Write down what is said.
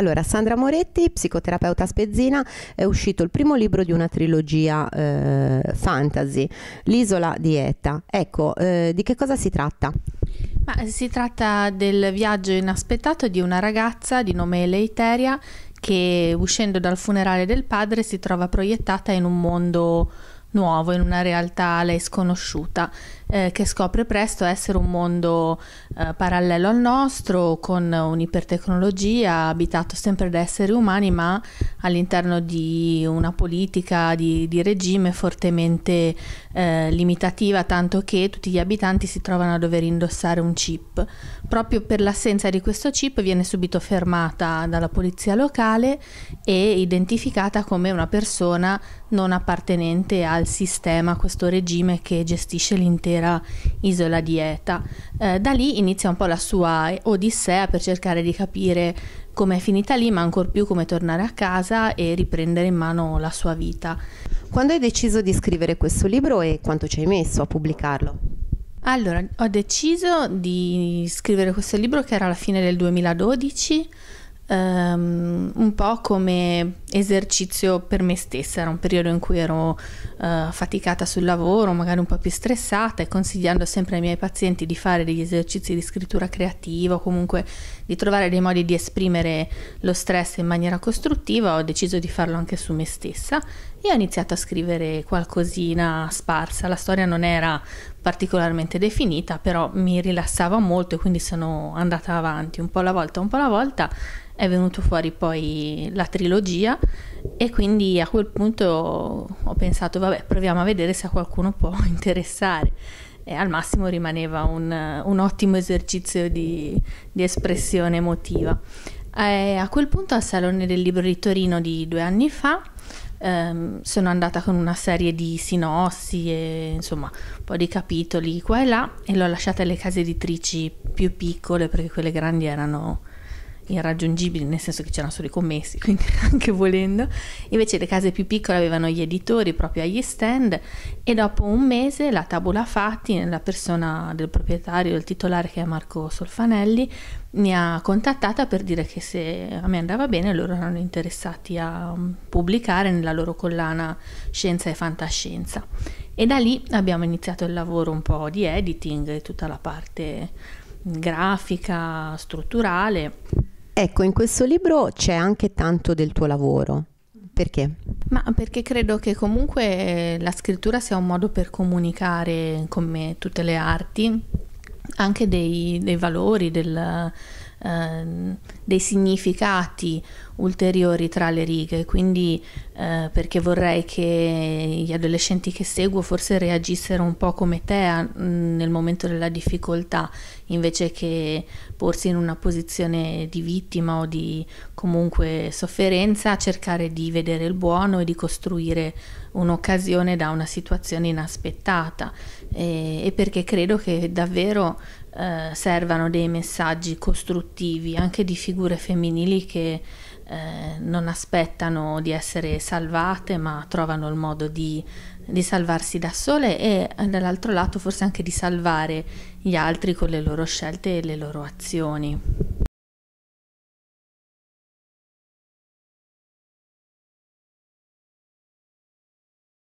Allora, Sandra Moretti, psicoterapeuta spezzina, è uscito il primo libro di una trilogia eh, fantasy, L'isola di Eta. Ecco, eh, di che cosa si tratta? Ma si tratta del viaggio inaspettato di una ragazza di nome Leiteria che uscendo dal funerale del padre si trova proiettata in un mondo nuovo, in una realtà a lei sconosciuta eh, che scopre presto essere un mondo eh, parallelo al nostro, con un'ipertecnologia, abitato sempre da esseri umani, ma all'interno di una politica di, di regime fortemente eh, limitativa, tanto che tutti gli abitanti si trovano a dover indossare un chip. Proprio per l'assenza di questo chip viene subito fermata dalla polizia locale e identificata come una persona non appartenente al sistema, a questo regime che gestisce l'intera intera isola di Eta. Eh, da lì inizia un po' la sua eh, odissea per cercare di capire come è finita lì, ma ancor più come tornare a casa e riprendere in mano la sua vita. Quando hai deciso di scrivere questo libro e quanto ci hai messo a pubblicarlo? Allora, ho deciso di scrivere questo libro che era alla fine del 2012. Um, ehm, un po' come esercizio per me stessa, era un periodo in cui ero uh, eh, faticata sul lavoro, magari un po' più stressata e consigliando sempre ai miei pazienti di fare degli esercizi di scrittura creativa o comunque di trovare dei modi di esprimere lo stress in maniera costruttiva, ho deciso di farlo anche su me stessa e ho iniziato a scrivere qualcosina sparsa. La storia non era particolarmente definita, però mi rilassava molto e quindi sono andata avanti un po' alla volta, un po' alla volta. È venuto fuori poi la trilogia e quindi a quel punto ho pensato vabbè proviamo a vedere se a qualcuno può interessare e al massimo rimaneva un, un ottimo esercizio di, di espressione emotiva. E a quel punto al Salone del Libro di Torino di due anni fa ehm, sono andata con una serie di sinossi e insomma un po' di capitoli qua e là e l'ho lasciata alle case editrici più piccole perché quelle grandi erano irraggiungibili, nel senso che c'erano solo i commessi, quindi anche volendo. Invece le case più piccole avevano gli editori proprio agli stand e dopo un mese la tabula fatti, la persona del proprietario, del titolare che è Marco Solfanelli, mi ha contattata per dire che se a me andava bene loro erano interessati a mm, pubblicare nella loro collana Scienza e Fantascienza. E da lì abbiamo iniziato il lavoro un po' di editing e tutta la parte grafica, strutturale Ecco, in questo libro c'è anche tanto del tuo lavoro. Perché? Ma perché credo che comunque eh, la scrittura sia un modo per comunicare come tutte le arti, anche dei, dei valori, del, eh, dei significati ulteriori tra le righe, quindi eh, perché vorrei che gli adolescenti che seguo forse reagissero un po' come te a, mm, nel momento della difficoltà, invece che porsi in una posizione di vittima o di comunque sofferenza, cercare di vedere il buono e di costruire un'occasione da una situazione inaspettata e, e perché credo che davvero eh, servano dei messaggi costruttivi anche di figure femminili che eh, non aspettano di essere salvate ma trovano il modo di, di salvarsi da sole e eh, dall'altro lato forse anche di salvare gli altri con le loro scelte e le loro azioni.